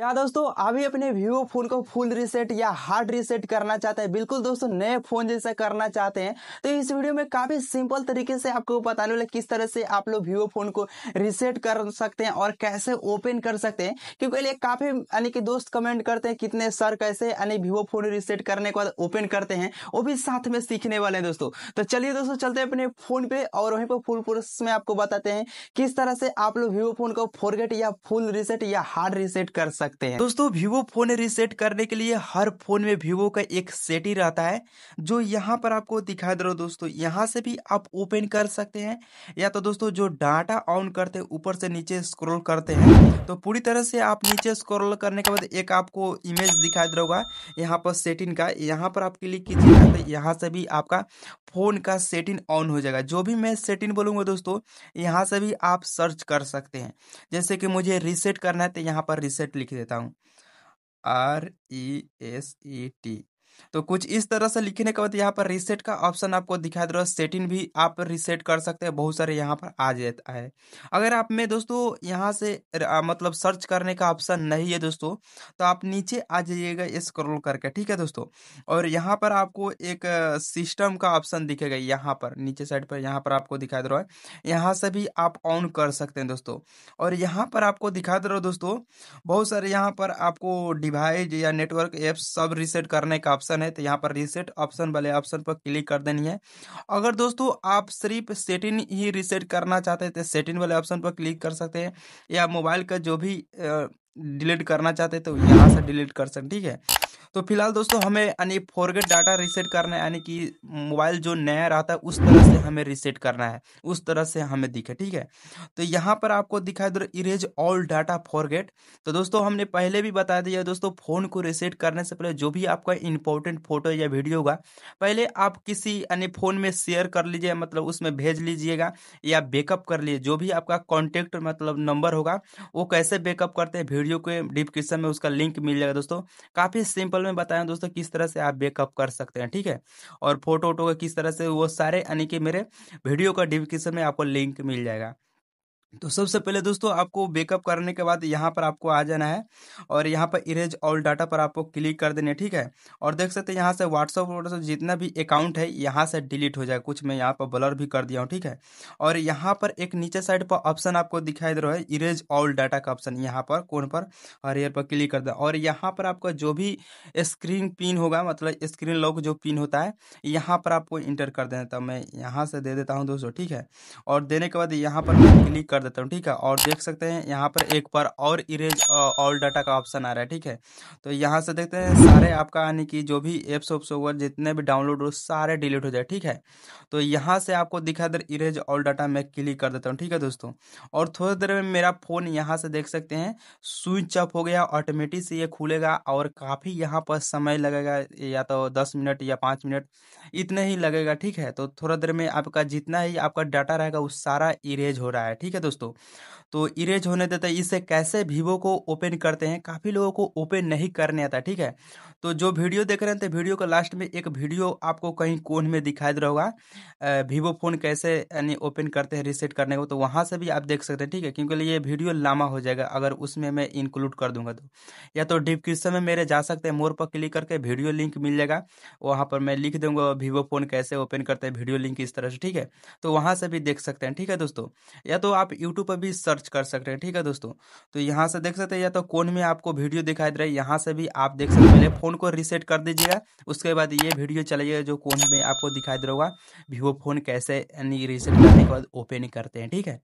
क्या दोस्तों अभी अपने व्यू फोन को फुल रीसेट या हार्ड रीसेट करना चाहते हैं बिल्कुल दोस्तों नए फोन जैसा करना चाहते हैं तो इस वीडियो में काफी सिंपल तरीके से आपको बताने वाले किस तरह से आप लोग व्यू फोन को रीसेट कर सकते हैं और कैसे ओपन कर सकते हैं क्योंकि ये काफी यानी कि दोस्त कमेंट करते हैं कितने सर कैसे यानी वीवो फोन रीसेट करने के बाद ओपन करते हैं वो भी साथ में सीखने वाले हैं दोस्तों तो चलिए दोस्तों चलते हैं अपने फोन पे और वहीं पर फुल प्रोसेस में आपको बताते हैं किस तरह से आप लोग वीवो फोन को फोरगेट या फुल रीसेट या हार्ड रिसेट कर सकते सकते हैं दोस्तों वीवो फोन रिसेट करने के लिए हर फोन में वीवो का एक सेट ही रहता है जो यहाँ पर आपको दिखा दे रहा हूँ दोस्तों यहाँ से भी आप ओपन कर सकते हैं या तो दोस्तों जो डाटा ऑन करते हैं ऊपर से नीचे स्क्रोल करते हैं तो पूरी तरह से आप नीचे स्क्रोल करने के बाद एक आपको इमेज दिखाई दे रहा होगा यहाँ पर सेटिंग का यहाँ पर आप क्लिक कीजिएगा तो यहाँ से भी आपका फ़ोन का सेटिंग ऑन हो जाएगा जो भी मैं सेटिंग बोलूँगा दोस्तों यहाँ से भी आप सर्च कर सकते हैं जैसे कि मुझे रिसेट करना है तो यहाँ पर रिसेट लिख देता हूँ R E S E T तो कुछ इस तरह से लिखने के बाद यहाँ पर रीसेट का ऑप्शन आपको दिखाई दे रहा है सेटिंग भी आप रीसेट कर सकते हैं बहुत सारे यहाँ पर आ जाता है अगर आप में दोस्तों यहाँ से आ, मतलब सर्च करने का ऑप्शन नहीं है दोस्तों तो आप नीचे आ जाइएगा स्क्रॉल करके ठीक है दोस्तों और यहाँ पर आपको एक सिस्टम का ऑप्शन दिखेगा यहाँ पर नीचे साइड पर यहाँ पर आपको दिखाई दे रहा है यहाँ से भी आप ऑन कर सकते हैं दोस्तों और यहाँ पर आपको दिखाई दे रहा दोस्तों बहुत सारे यहाँ पर आपको डिवाइस या नेटवर्क एप्स सब रिसेट करने का ऑप्शन है तो यहाँ पर रीसेट ऑप्शन वाले ऑप्शन पर क्लिक कर देनी है अगर दोस्तों आप सिर्फ सेटिंग ही रीसेट करना चाहते हैं तो सेटिंग वाले ऑप्शन पर क्लिक कर सकते हैं या मोबाइल का जो भी डिलीट करना चाहते हैं तो यहाँ से डिलीट कर सकते ठीक है तो फिलहाल दोस्तों हमें यानी फोरगेट डाटा रीसेट करना है यानी कि मोबाइल जो नया रहता है उस तरह से हमें रीसेट करना है उस तरह से हमें दिखे ठीक है तो यहाँ पर आपको दिखाई दे रहा इरेज ऑल डाटा फॉरगेट तो दोस्तों हमने पहले भी बता दिया दोस्तों फ़ोन को रीसेट करने से पहले जो भी आपका इंपॉर्टेंट फोटो या वीडियो होगा पहले आप किसी यानी फ़ोन में शेयर कर लीजिए मतलब उसमें भेज लीजिएगा या बेकअप कर लीजिए जो भी आपका कॉन्टेक्ट मतलब नंबर होगा वो कैसे बेकअप करते हैं वीडियो के डिस्क्रिप्शन में उसका लिंक मिल जाएगा दोस्तों काफ़ी सिंपल में बताया दोस्तों किस तरह से आप बैकअप कर सकते हैं ठीक है और फोटो वोटो का किस तरह से वो सारे यानी कि मेरे वीडियो का डिस्क्रिप्शन में आपको लिंक मिल जाएगा तो सबसे पहले दोस्तों आपको बैकअप करने के बाद यहाँ पर आपको आ जाना है और यहाँ पर इरेज ऑल डाटा पर आपको क्लिक कर देना है ठीक है और देख सकते हैं यहाँ से व्हाट्सअप व्हाट्सअप जितना भी अकाउंट है यहाँ से डिलीट हो जाए कुछ मैं यहाँ पर ब्लर भी कर दिया हूँ ठीक है और यहाँ पर एक नीचे साइड पर ऑप्शन आपको दिखाई दे रहा है इरेज ऑल डाटा का ऑप्शन यहाँ पर कौन पर हर ईयर पर क्लिक कर दे और यहाँ पर आपका जो भी स्क्रीन पिन होगा मतलब स्क्रीन लॉक जो पिन होता है यहाँ पर आपको इंटर कर देना तब तो मैं यहाँ से दे देता हूँ दोस्तों ठीक है और देने के बाद यहाँ पर क्लिक कर कर देता हूँ ठीक है और देख सकते हैं यहाँ पर एक बार और इरेज ऑल डाटा का ऑप्शन आ रहा है ठीक है तो यहाँ से देखते हैं सारे आपका यानी कि जो भी एप्स ओप्स होगा जितने भी डाउनलोड हो सारे डिलीट हो जाए ठीक है तो यहाँ से आपको दिखा इधर इरेज ऑल डाटा मैं क्लिक कर देता हूँ ठीक है दोस्तों और थोड़ी देर में मेरा फ़ोन यहाँ से देख सकते हैं स्विच ऑफ हो गया ऑटोमेटिक से ये खुलेगा और काफ़ी यहाँ पर समय लगेगा या तो दस मिनट या पाँच मिनट इतने ही लगेगा ठीक है तो थोड़ा देर में आपका जितना ही आपका डाटा रहेगा वो सारा इरेज हो रहा है ठीक है दोस्तों दोस्तों तो इरेज होने देते है इसे कैसे वीवो को ओपन करते हैं काफ़ी लोगों को ओपन नहीं करने आता ठीक है तो जो वीडियो देख रहे थे वीडियो का लास्ट में एक वीडियो आपको कहीं कोन में दिखाई दे रहा होगा वीवो फ़ोन कैसे यानी ओपन करते हैं रिसेट करने को तो वहाँ से भी आप देख सकते हैं ठीक है क्योंकि ये वीडियो लामा हो जाएगा अगर उसमें मैं इंक्लूड कर दूंगा तो या तो डिस्क्रिप्शन में मेरे जा सकते हैं मोर पर क्लिक करके वीडियो लिंक मिल जाएगा वहाँ पर मैं लिख दूंगा वीवो फ़ोन कैसे ओपन करते हैं वीडियो लिंक इस तरह से ठीक है तो वहाँ से भी देख सकते हैं ठीक है दोस्तों या तो आप यूट्यूब पर भी सर्च सर्च कर सकते हैं ठीक है दोस्तों तो यहाँ से देख सकते हैं या तो कोन में आपको वीडियो दिखाई दे रहा है यहाँ से भी आप देख सकते हैं पहले फ़ोन को रिसेट कर दीजिएगा उसके बाद ये वीडियो चलाइएगा जो कोन में आपको दिखाई दे रहा होगा वीवो फ़ोन कैसे रिसेट करने के बाद ओपन करते हैं ठीक है